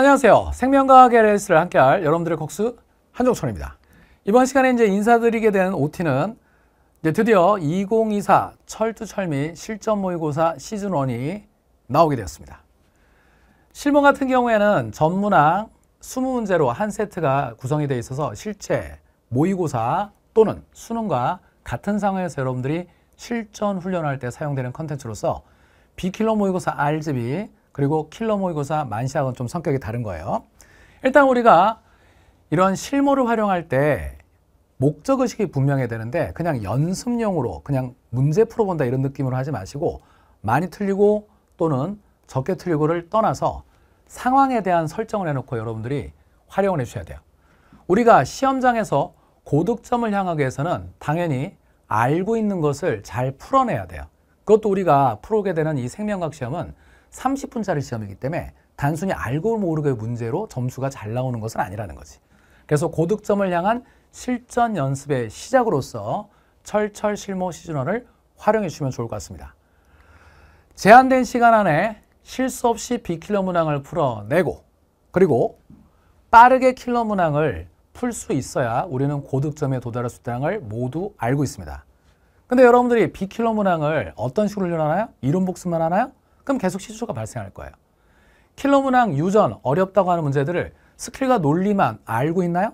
안녕하세요. 생명과학의 레스를 함께할 여러분들의 곡수 한종철입니다. 이번 시간에 이제 인사드리게 된 OT는 이제 드디어 2024 철두철미 실전 모의고사 시즌 1이 나오게 되었습니다. 실무 같은 경우에는 전문학 20문제로 한 세트가 구성이 되어 있어서 실제 모의고사 또는 수능과 같은 상황에서 여러분들이 실전 훈련할 때 사용되는 컨텐츠로서 비킬러 모의고사 RGB 그리고 킬러 모의고사 만시학은 좀 성격이 다른 거예요. 일단 우리가 이런 실무를 활용할 때 목적의식이 분명해야 되는데 그냥 연습용으로 그냥 문제 풀어본다 이런 느낌으로 하지 마시고 많이 틀리고 또는 적게 틀리고를 떠나서 상황에 대한 설정을 해놓고 여러분들이 활용을 해주셔야 돼요. 우리가 시험장에서 고득점을 향하기 위해서는 당연히 알고 있는 것을 잘 풀어내야 돼요. 그것도 우리가 풀어오게 되는 이 생명과학 시험은 30분짜리 시험이기 때문에 단순히 알고 모르게 문제로 점수가 잘 나오는 것은 아니라는 거지. 그래서 고득점을 향한 실전 연습의 시작으로서 철철 실무 시즌원을 활용해 주시면 좋을 것 같습니다. 제한된 시간 안에 실수 없이 비킬러 문항을 풀어내고 그리고 빠르게 킬러 문항을 풀 수 있어야 우리는 고득점에 도달할 수 있다는 걸 모두 알고 있습니다. 근데 여러분들이 비킬러 문항을 어떤 식으로 훈련하나요? 이론 복습만 하나요? 그럼 계속 실수가 발생할 거예요. 킬러 문항 유전, 어렵다고 하는 문제들을 스킬과 논리만 알고 있나요?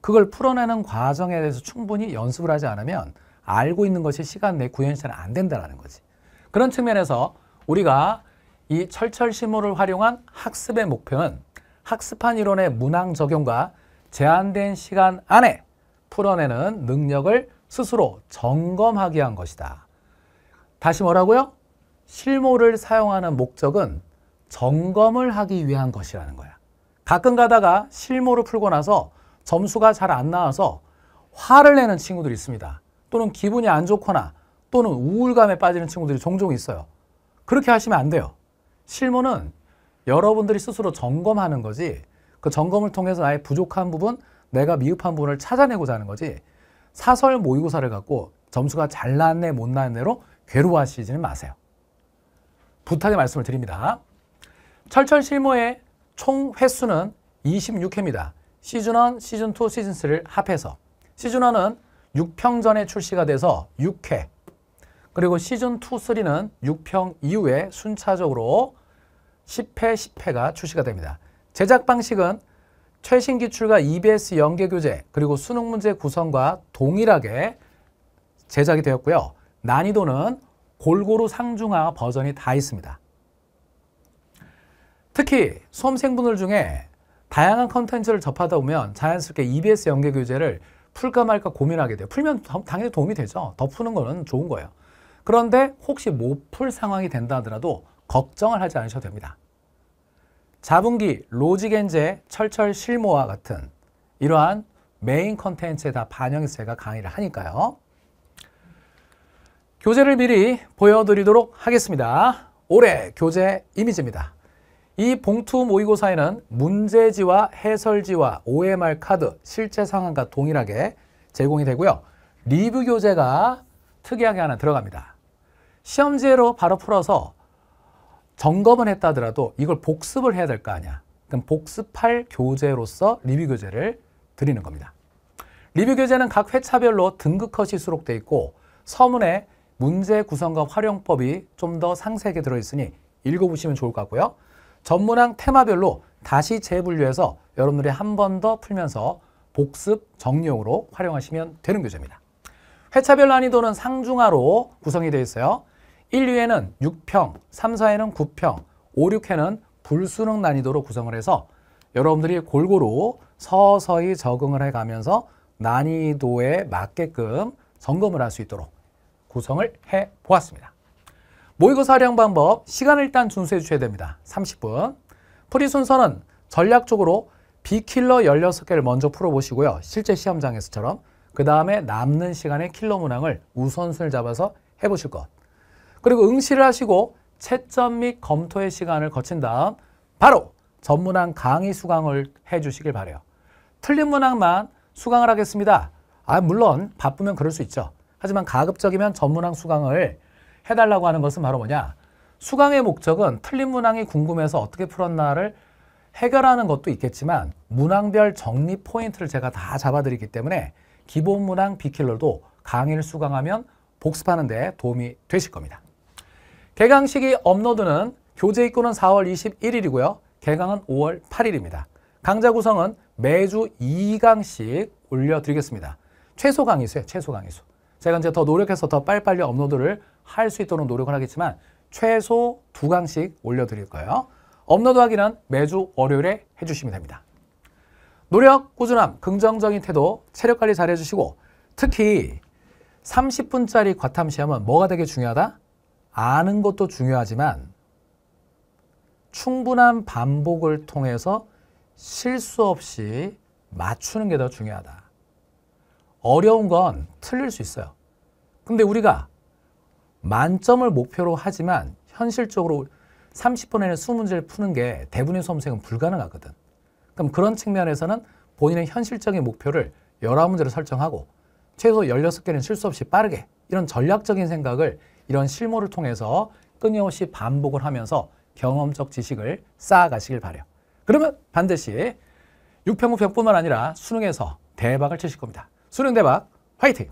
그걸 풀어내는 과정에 대해서 충분히 연습을 하지 않으면 알고 있는 것이 시간 내 구현이 안 된다는 거지. 그런 측면에서 우리가 이 철철심호를 활용한 학습의 목표는 학습한 이론의 문항 적용과 제한된 시간 안에 풀어내는 능력을 스스로 점검하게 한 것이다. 다시 뭐라고요? 실모를 사용하는 목적은 점검을 하기 위한 것이라는 거야. 가끔 가다가 실모를 풀고 나서 점수가 잘 안 나와서 화를 내는 친구들이 있습니다. 또는 기분이 안 좋거나 또는 우울감에 빠지는 친구들이 종종 있어요. 그렇게 하시면 안 돼요. 실모는 여러분들이 스스로 점검하는 거지 그 점검을 통해서 나의 부족한 부분, 내가 미흡한 부분을 찾아내고자 하는 거지 사설 모의고사를 갖고 점수가 잘 나왔네 못 나왔네로 괴로워하시지는 마세요. 부탁의 말씀을 드립니다. 철철 실무의 총 횟수는 26회입니다. 시즌 1, 시즌 2, 시즌 3를 합해서 시즌 1은 6평 전에 출시가 돼서 6회 그리고 시즌 2, 3는 6평 이후에 순차적으로 10회, 10회가 출시가 됩니다. 제작 방식은 최신 기출과 EBS 연계 교재 그리고 수능 문제 구성과 동일하게 제작이 되었고요. 난이도는 골고루 상중하 버전이 다 있습니다. 특히 수험 생분들 중에 다양한 컨텐츠를 접하다 보면 자연스럽게 EBS 연계 교재를 풀까 말까 고민하게 돼요. 풀면 당연히 도움이 되죠. 더 푸는 거는 좋은 거예요. 그런데 혹시 못 풀 상황이 된다 하더라도 걱정을 하지 않으셔도 됩니다. 자분기 로직엔제 철철 실모와 같은 이러한 메인 컨텐츠에 다 반영해서 제가 강의를 하니까요. 교재를 미리 보여드리도록 하겠습니다. 올해 교재 이미지입니다. 이 봉투 모의고사에는 문제지와 해설지와 OMR 카드, 실제 상황과 동일하게 제공이 되고요. 리뷰 교재가 특이하게 하나 들어갑니다. 시험지로 바로 풀어서 점검은 했다 하더라도 이걸 복습을 해야 될 거 아니야. 그럼 복습할 교재로서 리뷰 교재를 드리는 겁니다. 리뷰 교재는 각 회차별로 등급컷이 수록되어 있고 서문에 문제 구성과 활용법이 좀 더 상세하게 들어있으니 읽어보시면 좋을 것 같고요. 전문항 테마별로 다시 재분류해서 여러분들이 한 번 더 풀면서 복습 정리용으로 활용하시면 되는 교재입니다. 회차별 난이도는 상중하로 구성이 되어 있어요. 1, 2회는 6평, 3, 4회는 9평, 5, 6회는 불수능 난이도로 구성을 해서 여러분들이 골고루 서서히 적응을 해가면서 난이도에 맞게끔 점검을 할 수 있도록 구성을 해 보았습니다. 모의고사 활용 방법, 시간을 일단 준수해 주셔야 됩니다. 30분. 풀이 순서는 전략적으로 비킬러 16개를 먼저 풀어보시고요. 실제 시험장에서처럼 그 다음에 남는 시간에 킬러 문항을 우선순위를 잡아서 해보실 것. 그리고 응시를 하시고 채점 및 검토의 시간을 거친 다음 바로 전문항 강의 수강을 해주시길 바래요. 틀린 문항만 수강을 하겠습니다. 아 물론 바쁘면 그럴 수 있죠. 하지만 가급적이면 전문항 수강을 해달라고 하는 것은 바로 뭐냐? 수강의 목적은 틀린 문항이 궁금해서 어떻게 풀었나를 해결하는 것도 있겠지만 문항별 정리 포인트를 제가 다 잡아드리기 때문에 기본 문항 비킬러도 강의를 수강하면 복습하는 데 도움이 되실 겁니다. 개강식이 업로드는 교재 입고는 4월 21일이고요. 개강은 5월 8일입니다. 강좌 구성은 매주 2강씩 올려드리겠습니다. 최소 강의수요 에 최소 강의수. 제가 이제 더 노력해서 더 빨리빨리 업로드를 할 수 있도록 노력을 하겠지만 최소 두 강씩 올려드릴 거예요. 업로드 확인은 매주 월요일에 해주시면 됩니다. 노력, 꾸준함, 긍정적인 태도, 체력관리 잘 해주시고 특히 30분짜리 과탐시험은 뭐가 되게 중요하다? 아는 것도 중요하지만 충분한 반복을 통해서 실수 없이 맞추는 게 더 중요하다. 어려운 건 틀릴 수 있어요. 근데 우리가 만점을 목표로 하지만 현실적으로 30분 내에수문제를 푸는 게 대부분의 수험생은 불가능하거든. 그럼 그런 측면에서는 본인의 현실적인 목표를 11문제로 설정하고 최소 16개는 실수 없이 빠르게 이런 전략적인 생각을 이런 실무를 통해서 끊임없이 반복을 하면서 경험적 지식을 쌓아가시길 바래요. 그러면 반드시 6평 9평뿐만 아니라 수능에서 대박을 치실 겁니다. 수능대박 화이팅!